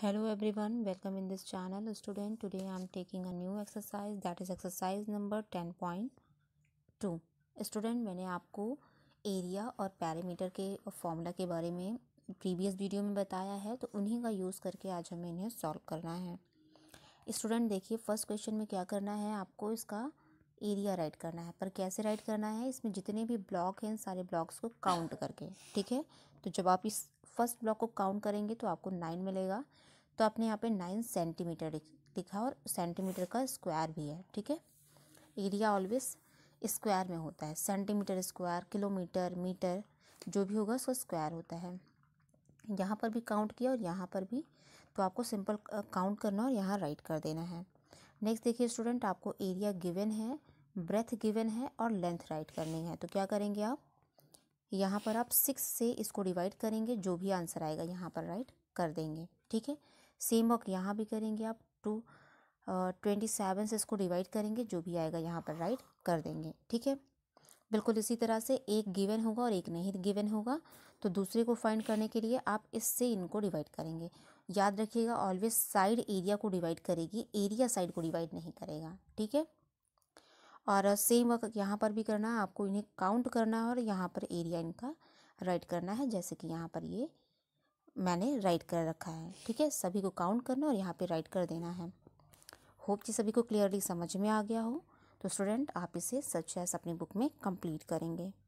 hello everyone welcome in this channel student today I am taking a new exercise that is exercise number ten point two student मैंने आपको area और parameter के formula के बारे में previous video में बताया है तो उन्हीं का यूज़ करके आज हमें इन्हें सॉल्व करना है स्टूडेंट देखिए फर्स्ट क्वेश्चन में क्या करना है आपको इसका एरिया राइट करना है पर कैसे राइट करना है इसमें जितने भी ब्लॉक हैं सारे ब्लॉक्स को काउंट करके ठीक है तो जब आप इस फर्स्ट ब्लॉक को काउंट करेंगे तो आपको नाइन मिलेगा तो आपने यहाँ पे नाइन सेंटीमीटर लिखा और सेंटीमीटर का स्क्वायर भी है ठीक है एरिया ऑलवेज स्क्वायर में होता है सेंटीमीटर स्क्वायर किलोमीटर मीटर जो भी होगा उसका स्क्वायर होता है यहाँ पर भी काउंट किया और यहाँ पर भी तो आपको सिंपल काउंट करना और यहाँ राइट कर देना है नेक्स्ट देखिए स्टूडेंट आपको एरिया गिवन है ब्रेथ गिवन है और लेंथ राइट करनी है तो क्या करेंगे आप यहाँ पर आप सिक्स से इसको डिवाइड करेंगे जो भी आंसर आएगा यहाँ पर राइट कर देंगे ठीक है सेम वर्क यहाँ भी करेंगे आप टू ट्वेंटी सेवन से इसको डिवाइड करेंगे जो भी आएगा यहाँ पर राइट कर देंगे ठीक है बिल्कुल इसी तरह से एक गिवन होगा और एक नहीं गिवन होगा तो दूसरे को फाइंड करने के लिए आप इससे इनको डिवाइड करेंगे याद रखिएगा ऑलवेज साइड एरिया को डिवाइड करेगी एरिया साइड को डिवाइड नहीं करेगा ठीक है और सेम वर्क यहाँ पर भी करना है आपको इन्हें काउंट करना है और यहाँ पर एरिया इनका राइट करना है जैसे कि यहाँ पर ये मैंने राइट कर रखा है ठीक है सभी को काउंट करना और यहाँ पे राइट कर देना है होप जी सभी को क्लियरली समझ में आ गया हो तो स्टूडेंट आप इसे सच अपनी बुक में कंप्लीट करेंगे